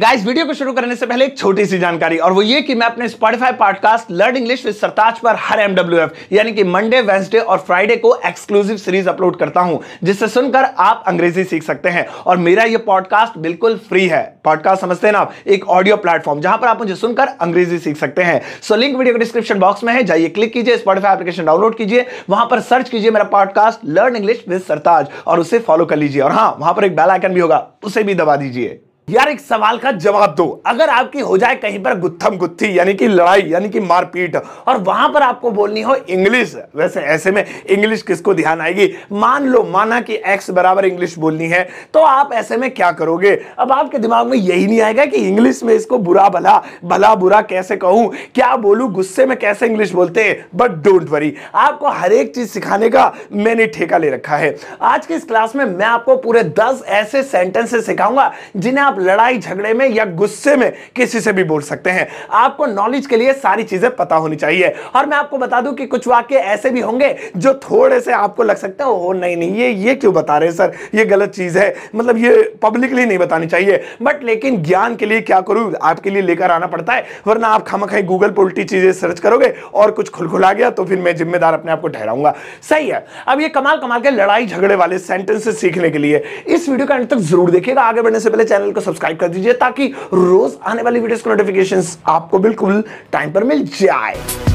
guys video को शुरू करने से पहले एक छोटी सी जानकारी और वो ये कि मैं अपने Spotify podcast learn English with Sartaj पर हर एमडब्ल्यूएफ यानी कि मंडे वेंसडे और फ्राइडे को एक्सक्लूसिव सीरीज अपलोड करता हूं जिससे सुनकर आप अंग्रेजी सीख सकते हैं और मेरा ये पॉडकास्ट बिल्कुल फ्री है पॉडकास्ट समझते हैं ना आप एक ऑडियो प्लेटफॉर्म जहां पर आप मुझे सुनकर अंग्रेजी सीख सकते हैं सो लिंक वीडियो के डिस्क्रिप्शन बॉक्स में है जाइए क्लिक कीजिए स्पॉटिफाई एप्लीकेशन डाउनलोड कीजिए वहां पर सर्च कीजिए मेरा podcast learn English with Sartaj और उसे फॉलो कर लीजिए और हाँ वहां पर एक बेल आइकन भी होगा उसे भी दबा दीजिए यार एक सवाल का जवाब दो अगर आपकी हो जाए कहीं पर गुत्थम गुत्थी यानी कि लड़ाई यानी कि मारपीट और वहां पर आपको बोलनी हो इंग्लिश वैसे ऐसे में इंग्लिश किसको ध्यान आएगी मान लो माना कि एक्स बराबर इंग्लिश बोलनी है तो आप ऐसे में क्या करोगे अब आपके दिमाग में यही नहीं आएगा कि इंग्लिश में इसको बुरा भला भला बुरा कैसे कहूं क्या बोलू गुस्से में कैसे इंग्लिश बोलते हैं बट डोंट वरी आपको हर एक चीज सिखाने का मैंने ठेका ले रखा है आज की इस क्लास में मैं आपको पूरे दस ऐसे सेंटेंसेस सिखाऊंगा जिन्हें आप लड़ाई झगड़े में या गुस्से में किसी से भी बोल सकते हैं आपको नॉलेज के लिए सारी चीजें पता होनी चाहिए और मैं आपको बता दूं कि कुछ वाक्य ऐसे भी होंगे जो थोड़े से आपको लग सकते है ओ नहीं नहीं ये ये क्यों बता रहे हैं सर ये गलत चीज है मतलब ये पब्लिकली नहीं बतानी चाहिए बट लेकिन ज्ञान के लिए क्या करूं आपके लिए लेकर आना पड़ता है वरना आप खाई गूगल पर उल्टी चीजें सर्च करोगे और कुछ खुलखुला गया तो फिर मैं जिम्मेदार अपने आपको ठहराऊंगा सही है अब ये कमाल कमाल के लड़ाई झगड़े वाले सेंटेंसेस सीखने के लिए इस वीडियो का अंत तक जरूर देखिएगा आगे बढ़ने से पहले चैनल को सब्सक्राइब कर दीजिए ताकि रोज आने वाली वीडियोस के नोटिफिकेशन आपको बिल्कुल टाइम पर मिल जाए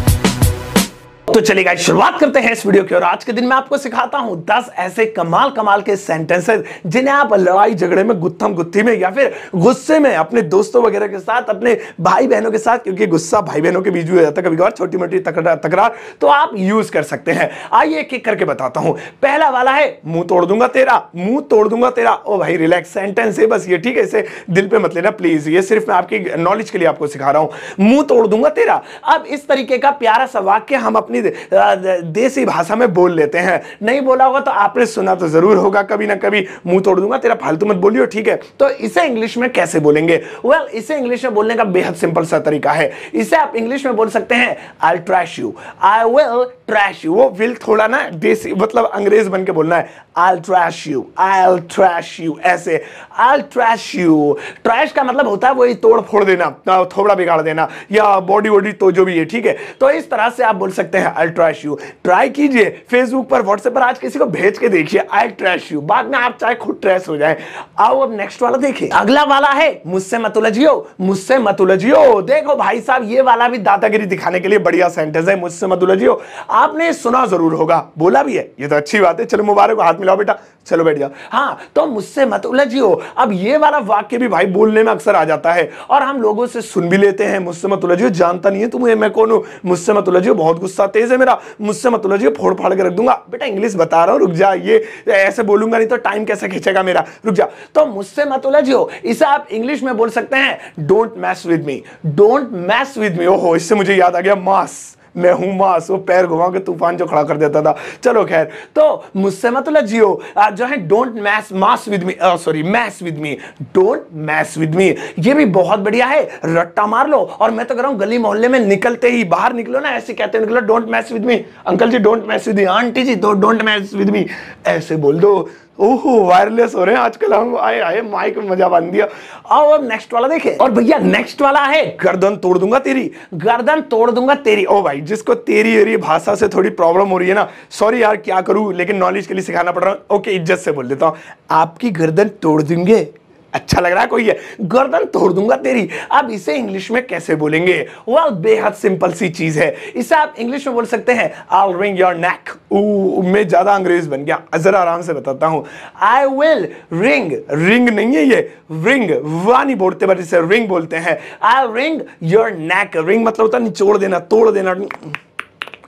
तो चलिए गाइस शुरुआत करते हैं इस वीडियो की और आज के दिन मैं आपको सिखाता हूं दस ऐसे कमाल कमाल के सेंटेंसेस जिन्हें आप लड़ाई झगड़े में गुत्थम गुत्थी में या फिर गुस्से में अपने दोस्तों वगैरह के साथ अपने भाई बहनों के साथ क्योंकि गुस्सा भाई बहनों के बीच भी हो जाता है कभी और छोटी मोटी तकरार तो आप यूज कर सकते हैं आइए एक एक करके बताता हूं पहला वाला है मुंह तोड़ दूंगा तेरा मुंह तोड़ दूंगा तेरा ओ भाई रिलैक्स सेंटेंस है बस ये ठीक है इसे दिल पर मत लेना प्लीज ये सिर्फ मैं आपकी नॉलेज के लिए आपको सिखा रहा हूं मुंह तोड़ दूंगा तेरा अब इस तरीके का प्यारा सा वाक्य हम अपनी देसी भाषा में बोल लेते हैं नहीं बोला होगा तो आपने सुना तो ज़रूर होगा कभी ना कभी मुंह तोड़ दूंगा तेरा फालतू मत बोलियो ठीक है तो इसे इंग्लिश में कैसे बोलेंगे वेल well, इसे इंग्लिश में बोलने का बेहद सिंपल सा तरीका है इसे आप इंग्लिश में बोल सकते हैं I trash you I will trash you वो विल थोड़ा ना देसी मतलब अंग्रेज बन के बोलना है I trash you I trash you ऐसे आई ट्रैश यू ट्रैश का मतलब होता है वही तोड़ फोड़ देना थोड़ा बिगाड़ देना या बॉडी वॉडी तो जो भी है ठीक है तो इस तरह से आप बोल सकते हैं अल्ट्राश यू ट्राई कीजिए फेसबुक पर व्हाट्सएप पर आज किसी को भेज के देखिए आई ट्रैश यू बाद में आप चाहे खुद ट्रैश हो जाए आओ अब नेक्स्ट वाला देखिए अगला वाला है मुझसे मत उलझियो मुझसे मत उलझियो देखो भाई साहब ये वाला भी दादागिरी दिखाने के लिए बढ़िया सेंटेंस है मुझसे मत उलझियो आपने सुना जरूर होगा बोला भी है ये तो अच्छी बात है चलो मुबारक हाथ मिलाओ बेटा चलो बैठ जाओ हाँ तो मुझसे मत उलझियो अब ये वाला वाक्य भी भाई बोलने में अक्सर आ जाता है और हम लोगों से सुन भी लेते हैं मुझसे मत उलझियो जानता नहीं है तुम्हें मैं कौन हूं मुझसे मत उलझियो बहुत गुस्सा तेज है मेरा मुझसे मत जी फोड़ फाड़ के रख दूंगा बेटा इंग्लिश बता रहा हूँ रुक जा ये ऐसे बोलूंगा नहीं तो टाइम कैसे खींचेगा मेरा रुक जा तो मुझसे मत उलझियो इसे आप इंग्लिश में बोल सकते हैं don't mess with me don't mess with me ओहो इससे मुझे याद आ गया मास मैं हूँ मासो पैर घुमा के तूफान जो खड़ा कर देता था चलो खैर तो मुझसे मत लजियो जो है don't mess mass with me sorry mess with me don't mess with me ये भी बहुत बढ़िया है रट्टा मार लो और मैं तो कह रहा हूं गली मोहल्ले में निकलते ही बाहर निकलो ना ऐसे कहते निकलो don't mess with me uncle ji don't mess with me aunty ji don't mess with me ऐसे बोल दो ओहो वायरलेस हो रहे हैं आजकल हम आए आए माइक मजा बांध दिया आओ अब नेक्स्ट वाला देखे और भैया नेक्स्ट वाला है गर्दन तोड़ दूंगा तेरी गर्दन तोड़ दूंगा तेरी ओ भाई जिसको तेरी एरी भाषा से थोड़ी प्रॉब्लम हो रही है ना सॉरी यार क्या करूँ लेकिन नॉलेज के लिए सिखाना पड़ रहा है ओके इज्जत से बोल देता हूँ आपकी गर्दन तोड़ दूंगे अच्छा लग रहा है कोई है गर्दन तोड़ दूंगा तेरी अब इसे इंग्लिश में कैसे बोलेंगे वह बेहद सिंपल सी चीज है इसे आप इंग्लिश में बोल सकते हैं आई रिंग योर नेक मैं ज्यादा अंग्रेज बन गया जरा आराम से बताता हूं आई विल रिंग रिंग नहीं है ये रिंग वाह नहीं बोलते बट इसे रिंग बोलते हैं I ring your neck ring मतलब होता निचोड़ देना तोड़ देना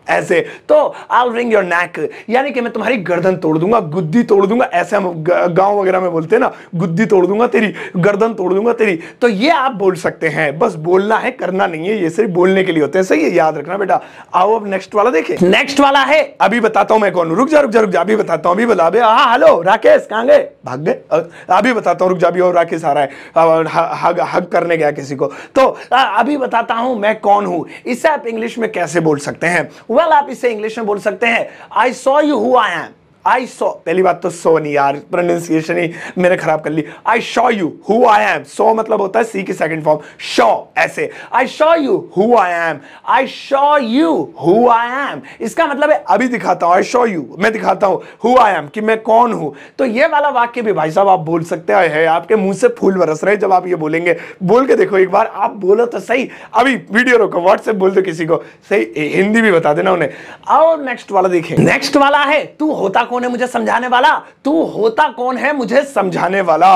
ऐसे तो आई रिंग योर नेक यानी कि मैं तुम्हारी गर्दन तोड़ दूंगा गुद्दी तोड़ दूंगा ऐसे हम गांव वगैरह में बोलते हैं ना गुद्दी तोड़ दूंगा तेरी गर्दन तोड़ दूंगा तेरी तो ये आप बोल सकते हैं बस बोलना है करना नहीं है ये सिर्फ बोलने के लिए होते हैं सही है याद रखना बेटा आओ अब नेक्स्ट वाला देखे नेक्स्ट वाला है अभी बताता हूं मैं कौन रुक जा रुक जा रुक जा अभी बताता हूँ अभी बता बे हाँ हेलो राकेश कहाँ गए भाग गए अभी बताता हूँ रुक जा अभी और राकेश आ रहा है हग हग करने गया किसी को तो अभी बताता हूं मैं कौन हूं इसे आप इंग्लिश में कैसे बोल सकते हैं वेल आप इसे इंग्लिश में बोल सकते हैं I saw you who I am I saw पहली बात तो सो नहीं यार प्रोनाउंसिएशन ही मैंने खराब कर ली I show you who I am saw मतलब होता है सी की सेकंड फॉर्म शो ऐसे I show you who I am I show you who I am इसका मतलब है अभी दिखाता हूं आई शो यू मैं दिखाता हूं हु आई एम कि मैं कौन हूं तो ये वाला वाक्य भी भाई साहब आप बोल सकते हैं है, आपके मुंह से फूल बरस रहे जब आप ये बोलेंगे बोल के देखो एक बार आप बोलो तो सही अभी वीडियो रोको व्हाट्सएप बोल दो किसी को सही हिंदी भी बता देना उन्हें और नेक्स्ट वाला देखें नेक्स्ट वाला है तू होता कौन कौन है मुझे समझाने वाला तू होता कौन है मुझे समझाने वाला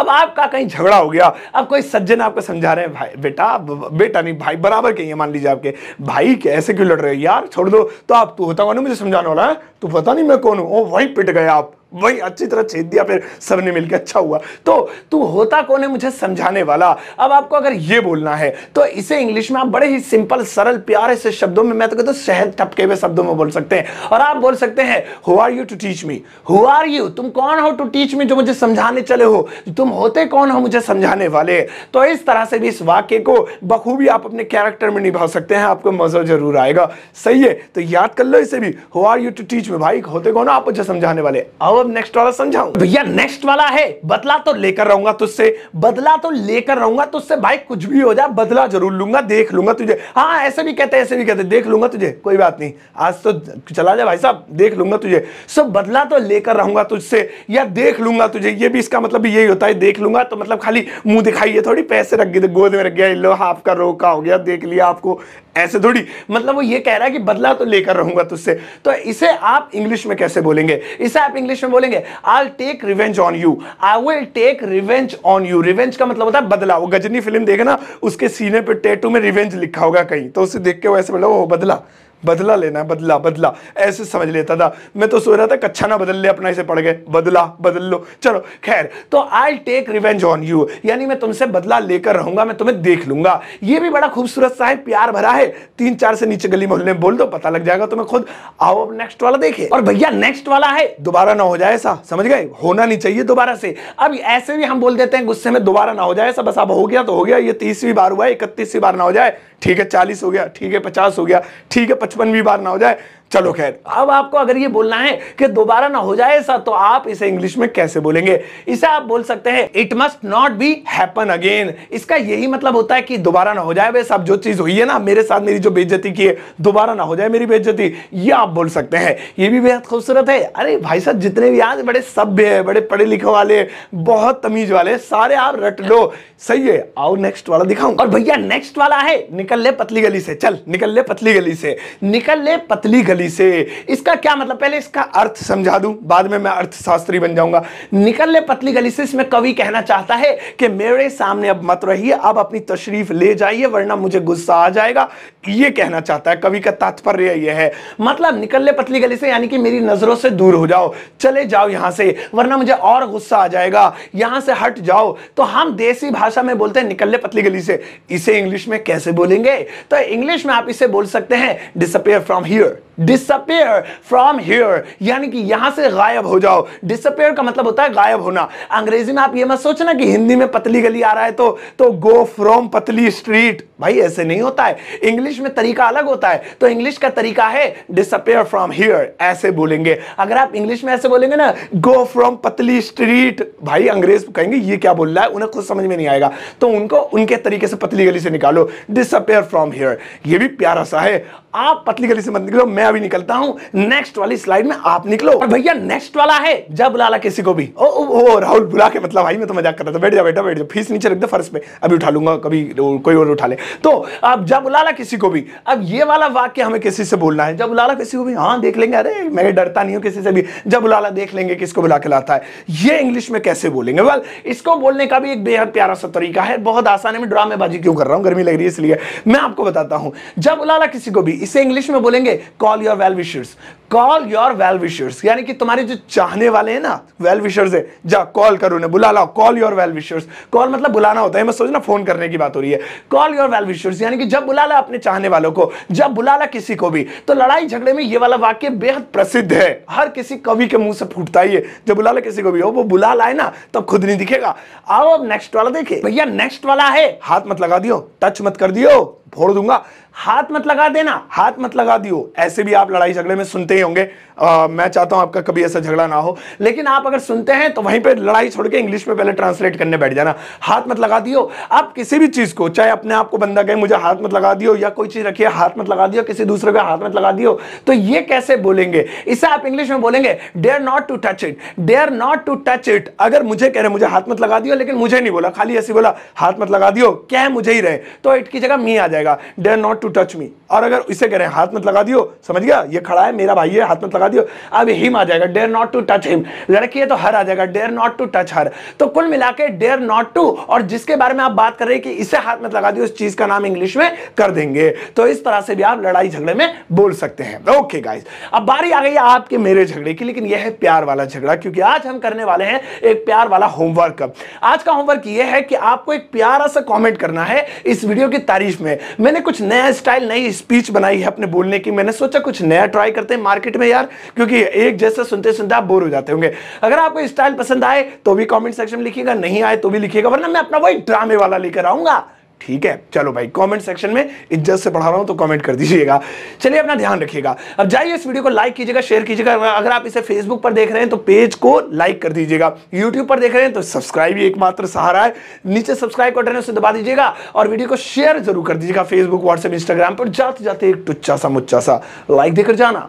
अब आपका कहीं झगड़ा हो गया अब कोई सज्जन आपको समझा रहे हैं भाई बेटा बेटा नहीं भाई बराबर के मान लीजिए आपके भाई के ऐसे क्यों लड़ रहे हो यार छोड़ दो तो आप तू होता कौन है मुझे समझाने वाला है तू पता नहीं मैं कौन हूँ वही पिट गए आप वही अच्छी तरह छेद दिया फिर सबने मिलकर अच्छा हुआ तो तू होता कौन है मुझे समझाने वाला अब आपको अगर ये बोलना है तो इसे इंग्लिश में आप बड़े ही सिंपल सरल प्यारे से शब्दों में मैं तो कहता हूँ शहद टपके हुए शब्दों में बोल सकते हैं और आप बोल सकते हैं who are you to teach me who are you तुम कौन हो टू टीच मी जो मुझे समझाने चले हो तुम होते कौन हो मुझे समझाने वाले तो इस तरह से भी इस वाक्य को बखूबी आप अपने कैरेक्टर में निभा सकते हैं आपको मजा जरूर आएगा सही है तो याद कर लो इसे भी who are you to teach me भाई होते कौन हो आप मुझे समझाने वाले अब नेक्स्ट वाला समझाऊं भैया नेक्स्ट वाला है बदला तो लेकर रहूंगा तुझसे बदला तो लेकर रहूंगा तुझसे भाई कुछ भी हो जाए बदला जरूर लूंगा देख लूंगा तुझे हाँ ऐसे भी कहते ऐसे भी कहते देख लूंगा तुझे कोई बात नहीं आज तो चला जाए भाई साहब देख लूंगा तुझे सो बदला तो लेकर रहूंगा तुझसे या देख लूंगा तुझे ये भी इसका मतलब यही होता है देख लूंगा तो मतलब खाली मुंह दिखाइए थोड़ी पैसे रख गए गोद में रख गया लो आपका रोका हो गया देख लिया आपको ऐसे थोड़ी मतलब वो ये कह रहा है कि बदला तो लेकर रहूंगा तुझसे तो इसे आप इंग्लिश में कैसे बोलेंगे इसे आप इंग्लिश में बोलेंगे I take revenge on you I will take revenge on you revenge का मतलब होता है बदला वो गजनी फिल्म देखे ना उसके सीने पर टेटू में रिवेंज लिखा होगा कहीं तो उसे देख के वैसे बोला वो बदला बदला लेना है बदला बदला ऐसे समझ लेता था मैं तो सोच रहा था कच्छा ना बदल ले अपना इसे पड़ गए बदला बदल लो चलो खैर तो I take revenge on you यानी मैं तुमसे बदला लेकर रहूंगा मैं तुम्हें देख लूंगा ये भी बड़ा खूबसूरत सा है प्यार भरा है तीन चार से नीचे गली मोहल्ले में बोल दो पता लग जाएगा तुम्हें खुद आओ अब नेक्स्ट वाला देखे और भैया नेक्स्ट वाला है दोबारा ना हो जाए ऐसा समझ गए होना नहीं चाहिए दोबारा से अब ऐसे भी हम बोल देते हैं गुस्से में दोबारा ना हो जाए ऐसा बस अब हो गया तो हो गया ये तीसवीं बार हुआ है इकतीसवीं बार ना हो जाए ठीक है चालीस हो गया ठीक है पचास हो गया ठीक है पचपनवीं बार ना हो जाए चलो खैर अब आपको अगर ये बोलना है कि दोबारा ना हो जाए ऐसा तो आप इसे इंग्लिश में कैसे बोलेंगे इसे आप बोल सकते हैं it must not be happen again इसका यही मतलब होता है कि दोबारा ना हो जाए वैसे सब जो चीज हुई है ना मेरे साथ मेरी जो बेज्जती की है दोबारा ना हो जाए मेरी बेज्जती ये आप बोल सकते हैं ये भी बेहद खूबसूरत है अरे भाई साहब जितने भी आज बड़े सभ्य है बड़े पढ़े लिखे वाले बहुत तमीज वाले सारे आप रट लो सही है आओ नेक्स्ट वाला दिखाऊं और भैया नेक्स्ट वाला है निकल ले पतली गली से चल निकल ले पतली गली से निकल ले पतली गली जल्दी से इसका क्या मतलब पहले इसका अर्थ समझा दूं बाद में मैं अर्थशास्त्री बन जाऊंगा निकल ले पतली गली से इसमें कवि कहना चाहता है कि मेरे सामने अब मत रहिए अब अपनी तशरीफ ले जाइए वरना मुझे गुस्सा आ जाएगा ये कहना चाहता है कवि का तात्पर्य यह है मतलब निकल ले पतली गली से यानी कि मेरी नजरों से दूर हो जाओ चले जाओ यहां से वरना मुझे और गुस्सा आ जाएगा यहां से हट जाओ तो हम देसी भाषा में बोलते हैं निकल ले पतली गली से इसे इंग्लिश में कैसे बोलेंगे तो इंग्लिश में आप इसे बोल सकते हैं disappear from here disappear from here यानी कि यहां से गायब हो जाओ डिसअपेयर का मतलब होता है गायब होना अंग्रेजी में आप यह मत सोचना कि हिंदी में पतली गली आ रहा है तो तो गो फ्रॉम पतली स्ट्रीट भाई ऐसे नहीं होता है इंग्लिश में तरीका अलग होता है तो इंग्लिश का तरीका है डिसअपेयर फ्रॉम हियर ऐसे बोलेंगे अगर आप इंग्लिश में ऐसे बोलेंगे ना गो फ्रॉम पतली स्ट्रीट भाई अंग्रेज कहेंगे ये क्या बोल रहा है उन्हें खुद समझ में नहीं आएगा तो उनको उनके तरीके से पतली गली से निकालो डिसअपेयर फ्रॉम हियर ये भी प्यारा सा है आप पतली गली से मत निकलो मैं भी निकलता हूं नेक्स्ट वाली स्लाइड में आप निकलो और भैया नेक्स्ट वाला है जब बुला ला किसी को भी ओ, ओ, ओ राहुल बुला के मतलब भाई मैं तो मजाक कर रहा था बैठ जा बैठा बैठ जा फीस नीचे रख दे फर्श पे अभी उठा लूंगा कभी कोई और उठा ले तो अब जब बुला ला किसी को भी अब ये वाला वाक्य हमें किसी से बोलना है जब बुला ला किसी को भी हाँ देख लेंगे अरे मैं डरता नहीं हूँ किसी से भी जब बुला ला देख लेंगे किसको बुला के लाता है ये इंग्लिश में कैसे बोलेंगे वेल इसको बोलने का भी एक बेहद प्यारा सा तरीका है बहुत आसान है मैं ड्रामेबाजी क्यों कर रहा हूँ गर्मी लग रही है इसलिए मैं आपको बताता हूँ जब बुला ला किसी को भी इसे इंग्लिश में बोलेंगे call your well wishers call your well wishers यानी कि तुम्हारे जो चाहने वाले हैं ना वेल विशर्स है जा कॉल करो उन्हें बुला लाओ call your well wishers call मतलब बुलाना होता है मैं सोचना फोन करने की बात हो रही है कॉल योर वेल विशर्स यानी कि जब बुला ला अपने चाहने वालों को जब बुला ला किसी को भी तो लड़ाई झगड़े में ये वाला वाक्य बेहद प्रसिद्ध है हर किसी कवि के मुंह से फूटता ही है जब बुला ला किसी को भी हो वो बुला लाए ना तब खुद नहीं दिखेगा आओ अब नेक्स्ट वाला देखिए भैया नेक्स्ट वाला है हाथ मत लगा दियो टच मत कर दियो फोड़ दूंगा हाथ मत लगा देना हाथ मत लगा दियो ऐसे भी आप लड़ाई झगड़े में सुनते ही होंगे आ, मैं चाहता हूं आपका कभी ऐसा झगड़ा ना हो लेकिन आप अगर सुनते हैं तो वहीं पर लड़ाई छोड़ के इंग्लिश में पहले ट्रांसलेट करने बैठ जाना हाथ मत लगा दियो आप किसी भी चीज को चाहे अपने आप को बंदा कहे मुझे हाथ मत लगा दियो या कोई चीज रखिए हाथ मत लगा दियो किसी दूसरे को हाथ मत लगा दियो तो ये कैसे बोलेंगे इसे आप इंग्लिश में बोलेंगे dare not to touch it dare not to touch it अगर मुझे कह रहे मुझे हाथ मत लगा दियो लेकिन मुझे नहीं बोला खाली ऐसे बोला हाथ मत लगा दियो क्या मुझे ही रहे तो इट की जगह मी आ जाएगा dare not to touch me और अगर इसे कह रहे हैं हाथ मत लगा दियो समझ गया ये खड़ा है मेरा भाई है हाथ मत लगा दियो अब हिम आ जाएगा dare not to touch him लड़की है तो हर आ जाएगा dare not to touch her तो कुल मिला के डेयर नॉट टू और जिसके बारे में आप बात कर रहे हैं कि इसे हाथ मत लगा दियो उस चीज का नाम इंग्लिश में कर देंगे तो इस तरह से भी आप लड़ाई झगड़े में बोल सकते हैं ओके गाइज अब बारी आ गई आपके मेरे झगड़े की लेकिन यह है प्यार वाला झगड़ा क्योंकि आज हम करने वाले हैं एक प्यार वाला होमवर्क आज का होमवर्क यह है कि आपको एक प्यारा सा कमेंट करना है इस वीडियो की तारीफ में मैंने कुछ नया स्टाइल नई स्पीच बनाई है अपने बोलने की मैंने सोचा कुछ नया ट्राई करते हैं मार्केट में यार क्योंकि एक जैसा सुनते सुनते आप बोर हो जाते होंगे अगर आपको स्टाइल पसंद आए तो भी कॉमेंट सेक्शन में लिखिएगा नहीं आए तो भी लिखिएगा वरना मैं अपना वही ड्रामे वाला लेकर आऊंगा ठीक है चलो भाई कमेंट सेक्शन में इज्जत से पढ़ा रहा हूं तो कमेंट कर दीजिएगा चलिए अपना ध्यान रखिएगा अब जाइए इस वीडियो को लाइक कीजिएगा शेयर कीजिएगा अगर आप इसे फेसबुक पर देख रहे हैं तो पेज को लाइक कर दीजिएगा यूट्यूब पर देख रहे हैं तो सब्सक्राइब एकमात्र सहारा है नीचे सब्सक्राइब बटन है उसे दबा दीजिएगा और वीडियो को शेयर जरूर कर दीजिएगा फेसबुक व्हाट्सएप इंस्टाग्राम पर जाते जाते एक टुच्चा सा मुच्चा सा लाइक देकर जाना